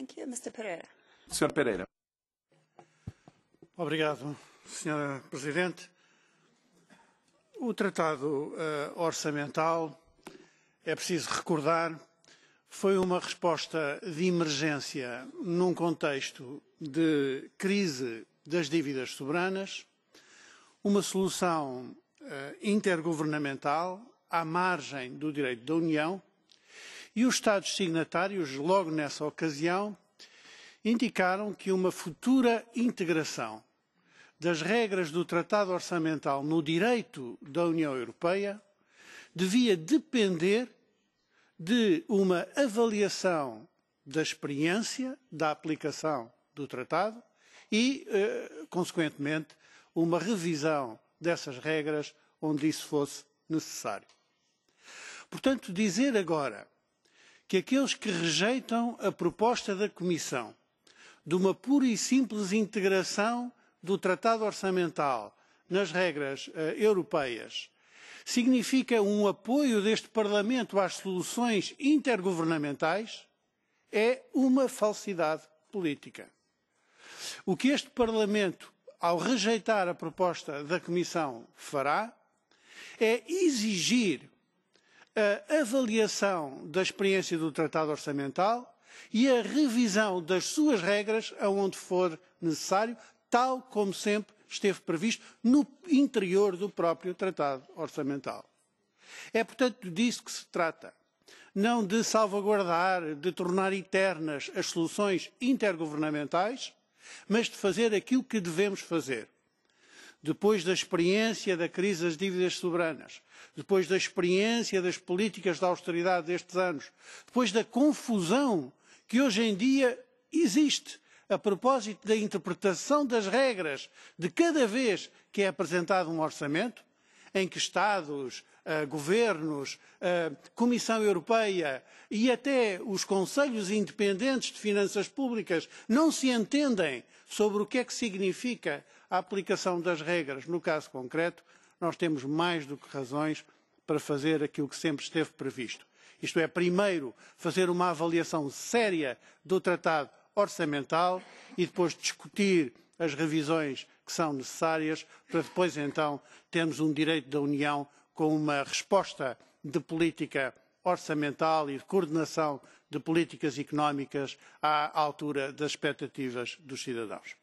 Thank you, Mr. Pereira. Sr. Pereira. Obrigado, Sra. Presidente. O Tratado uh, Orçamental, é preciso recordar, foi uma resposta de emergência num contexto de crise das dívidas soberanas, uma solução uh, intergovernamental à margem do direito da União e os Estados signatários, logo nessa ocasião, indicaram que uma futura integração das regras do Tratado Orçamental no direito da União Europeia devia depender de uma avaliação da experiência da aplicação do Tratado e, eh, consequentemente, uma revisão dessas regras onde isso fosse necessário. Portanto, dizer agora que aqueles que rejeitam a proposta da Comissão de uma pura e simples integração do Tratado Orçamental nas regras uh, europeias significa um apoio deste Parlamento às soluções intergovernamentais é uma falsidade política. O que este Parlamento, ao rejeitar a proposta da Comissão, fará é exigir a avaliação da experiência do Tratado Orçamental e a revisão das suas regras aonde for necessário, tal como sempre esteve previsto no interior do próprio Tratado Orçamental. É, portanto, disso que se trata. Não de salvaguardar, de tornar eternas as soluções intergovernamentais, mas de fazer aquilo que devemos fazer depois da experiência da crise das dívidas soberanas, depois da experiência das políticas de austeridade destes anos, depois da confusão que hoje em dia existe a propósito da interpretação das regras de cada vez que é apresentado um orçamento, em que Estados, eh, governos, eh, Comissão Europeia e até os Conselhos Independentes de Finanças Públicas não se entendem sobre o que é que significa a aplicação das regras. No caso concreto, nós temos mais do que razões para fazer aquilo que sempre esteve previsto. Isto é, primeiro, fazer uma avaliação séria do Tratado Orçamental e depois discutir as revisões que são necessárias para depois então termos um direito da União com uma resposta de política orçamental e de coordenação de políticas económicas à altura das expectativas dos cidadãos.